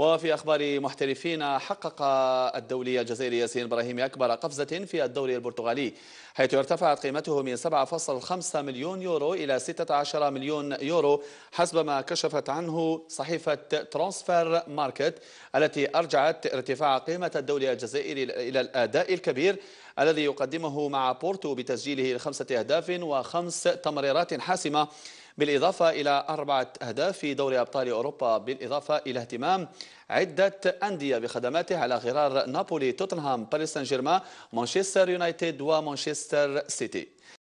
وفي أخبار محترفين حقق الدولي الجزائري ياسين إبراهيم أكبر قفزة في الدوري البرتغالي حيث ارتفعت قيمته من 7.5 مليون يورو إلى 16 مليون يورو حسب ما كشفت عنه صحيفة ترانسفير ماركت التي أرجعت ارتفاع قيمة الدولي الجزائري إلى الأداء الكبير الذي يقدمه مع بورتو بتسجيله لخمسة أهداف وخمس تمريرات حاسمة بالإضافة إلى أربعة أهداف في دوري أبطال أوروبا بالإضافة إلى اهتمام عدة أندية بخدماته على غرار نابولي توتنهام باريس سان جيرمان مانشستر يونايتد ومانشستر سيتي